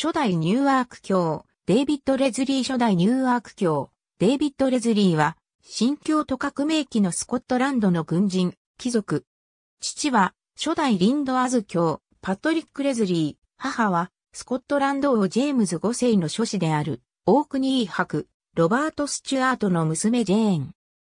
初代ニューアーク教、デイビッド・レズリー初代ニューアーク教、デイビッド・レズリーは、新教徒革命期のスコットランドの軍人、貴族。父は、初代リンド・アズ教、パトリック・レズリー、母は、スコットランド王ジェームズ5世の諸子である、オークニー博、ロバート・スチュアートの娘ジェーン。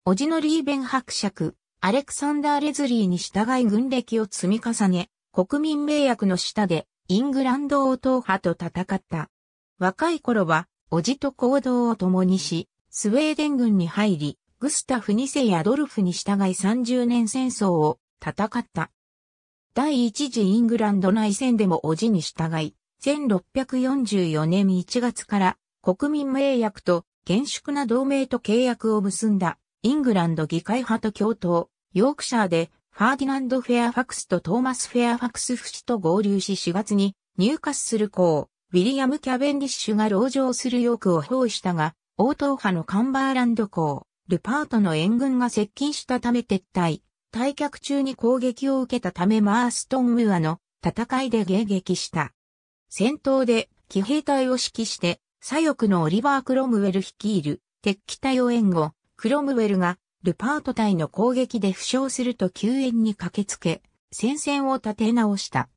おじのリーベン伯爵、アレクサンダー・レズリーに従い軍歴を積み重ね、国民名約の下でイングランド王党派と戦った。若い頃は、叔父と行動を共にし、スウェーデン軍に入り、グスタフ2世やドルフに従い30年戦争を戦った。第一次イングランド内戦でも叔父に従い、1644年1月から国民盟約と厳粛な同盟と契約を結んだイングランド議会派と共闘、ヨークシャーでファーディナンド・フェアファクスとトーマス・フェアファクス・フシと合流し4月に入荷する校、ウィリアム・キャベンディッシュが籠城する欲を包囲したが、王答派のカンバーランド校、ルパートの援軍が接近したため撤退、退却中に攻撃を受けたためマーストン・ムアの戦いで迎撃した。戦闘で騎兵隊を指揮して、左翼のオリバー・クロムウェル率いる敵機隊を援護、クロムウェルがルパート隊の攻撃で負傷すると救援に駆けつけ、戦線を立て直した。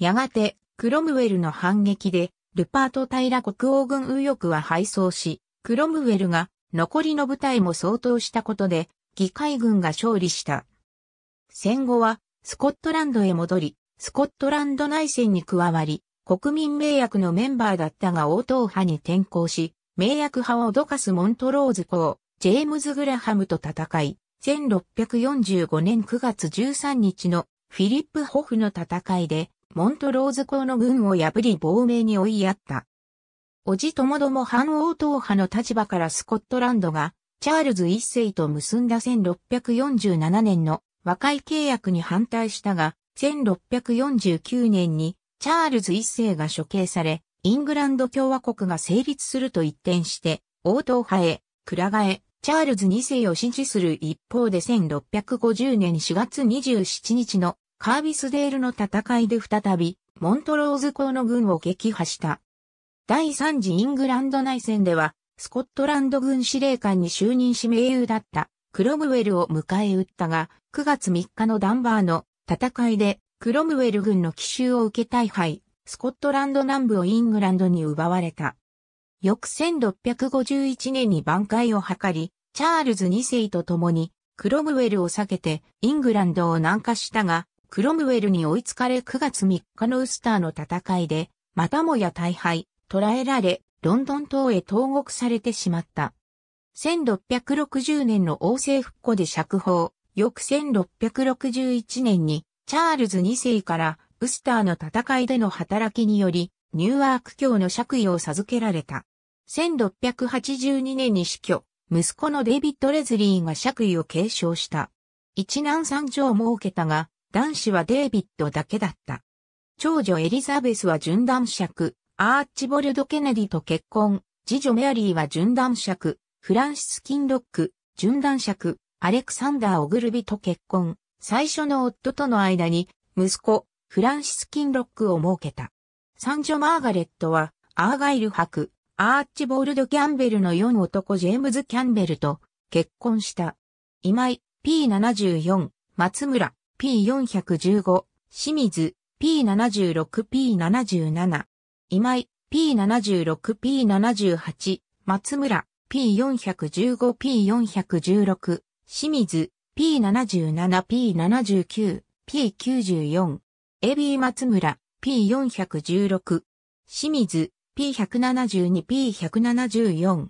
やがて、クロムウェルの反撃で、ルパート隊ら国王軍右翼は敗走し、クロムウェルが残りの部隊も相当したことで、議会軍が勝利した。戦後は、スコットランドへ戻り、スコットランド内戦に加わり、国民名約のメンバーだったが応答派に転向し、名約派を脅かすモントローズ公、ジェームズ・グラハムと戦い、1645年9月13日のフィリップ・ホフの戦いで、モントローズ公の軍を破り亡命に追いやった。おじともども反王党派の立場からスコットランドが、チャールズ一世と結んだ1647年の和解契約に反対したが、1649年にチャールズ一世が処刑され、イングランド共和国が成立すると一転して、王党派へ、くら替え、チャールズ2世を支持する一方で1650年4月27日のカービスデールの戦いで再びモントローズ公の軍を撃破した。第3次イングランド内戦ではスコットランド軍司令官に就任し名優だったクロムウェルを迎え撃ったが9月3日のダンバーの戦いでクロムウェル軍の奇襲を受け大敗、スコットランド南部をイングランドに奪われた。翌1651年に挽回を図り、チャールズ2世と共に、クロムウェルを避けて、イングランドを南下したが、クロムウェルに追いつかれ9月3日のウスターの戦いで、またもや大敗、捕らえられ、ロンドン島へ投獄されてしまった。1660年の王政復古で釈放、翌1661年に、チャールズ2世から、ウスターの戦いでの働きにより、ニューアーク教の爵位を授けられた。1682年に死去、息子のデイビッド・レズリーが爵位を継承した。一男三女を設けたが、男子はデイビッドだけだった。長女エリザベスは順男爵、アーチボルド・ケネディと結婚、次女メアリーは順男爵、フランシス・キンロック、順男爵、アレクサンダー・オグルビと結婚、最初の夫との間に、息子、フランシス・キンロックを設けた。三女マーガレットは、アーガイル伯、アーチボールド・キャンベルの4男ジェームズ・キャンベルと結婚した。今井 P74、松村 P415、清水 P76、P77。今井 P76、P78、松村 P415、P416、清水 P77、P79、P94。エビー松村 P416、清水 P172、P174、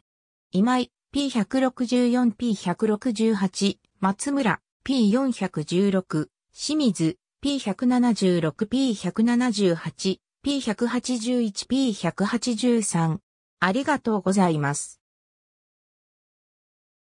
今井 P164、P168、松村 P416、清水 P176、P178、P181、P183。ありがとうございます。